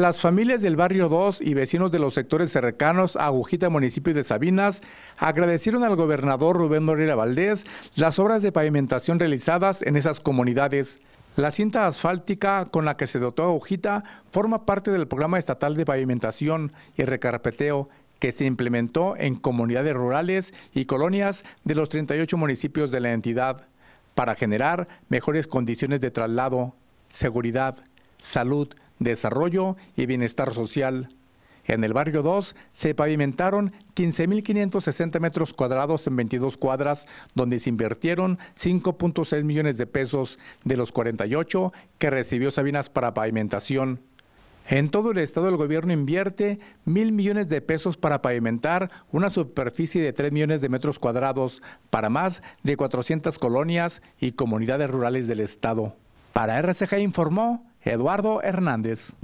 Las familias del barrio 2 y vecinos de los sectores cercanos a Agujita, municipio de Sabinas, agradecieron al gobernador Rubén Morera Valdés las obras de pavimentación realizadas en esas comunidades. La cinta asfáltica con la que se dotó Agujita forma parte del programa estatal de pavimentación y recarpeteo que se implementó en comunidades rurales y colonias de los 38 municipios de la entidad para generar mejores condiciones de traslado, seguridad, salud, desarrollo y bienestar social. En el barrio 2 se pavimentaron 15.560 metros cuadrados en 22 cuadras, donde se invirtieron 5.6 millones de pesos de los 48 que recibió Sabinas para pavimentación. En todo el estado el gobierno invierte mil millones de pesos para pavimentar una superficie de 3 millones de metros cuadrados para más de 400 colonias y comunidades rurales del estado. Para RCG informó Eduardo Hernández.